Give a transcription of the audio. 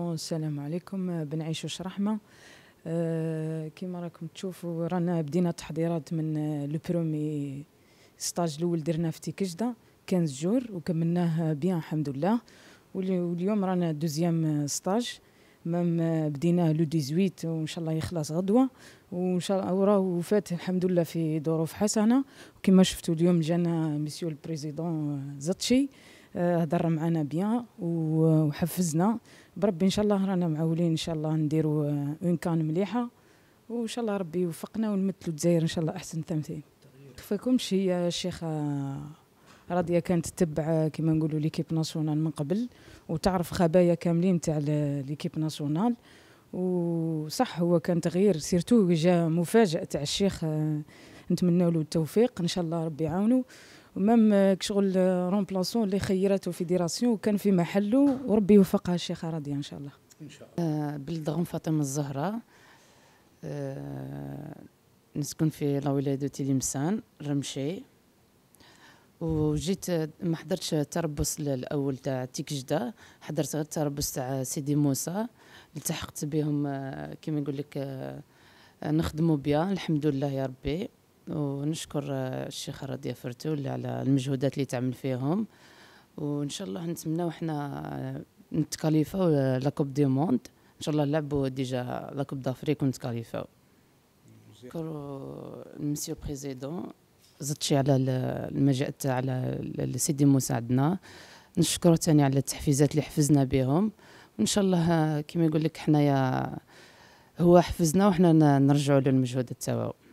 السلام عليكم بنعيش وش رحمه أه كيما راكم تشوفوا رانا بدينا تحضيرات من آه، لو برومي ستاج الاول درناه في تيكجده 15 جور وكملناه بيان الحمد لله واليوم رانا دوزيام آه، ستاج مام آه، بديناه لو 18 وان شاء الله يخلص غدوه وان شاء الله وراه فات الحمد لله في ظروف حسنه وكما شفتوا اليوم جانا مسيو البريزيدون زطشي هضر معنا بيان وحفزنا بربي ان شاء الله رانا معولين ان شاء الله نديروا آه، اون كان مليحه وان شاء الله ربي يوفقنا ونمثلوا الجزائر ان شاء الله احسن تمثيل تفكم هي الشيخه آه، راضيه كانت تتبع آه، كما نقولوا ليكيب ناسيونال من قبل وتعرف خبايا كاملين تاع ليكيب ناسيونال وصح هو كان تغيير سيرتو جا مفاجأة تاع الشيخ نتمنى له التوفيق ان شاء الله ربي يعاونه ومام كشغل رومبلاسون اللي خيرته فيديراسيون وكان في محله وربي يوفقها الشيخه راضيه ان شاء الله ان شاء الله آه، بلد غم فاطمه الزهراء آه، نسكن في لا ولايه دو تيليمسان رمشي وجيت ما حضرتش التربص الاول تاع تيك جده حضرت غير التربص تاع سيدي موسى التحقت بهم آه، كيما نقول لك نخدموا بها الحمد لله يا ربي ونشكر الشيخه رضيا فرتول على المجهودات اللي تعمل فيهم وان شاء الله نتمناو حنا نتكاليفاو لاكوب دي موند ان شاء الله نلعبوا ديجا لاكوب دافريك ونتكاليفاو نشكروا المسيو بريزيدون زدت شي على المجال تاع على سيدي مساعدنا نشكرو تاني على التحفيزات اللي حفزنا بهم وان شاء الله كما يقول لك حنايا هو حفزنا وحنا نرجعوا للمجهود تاعو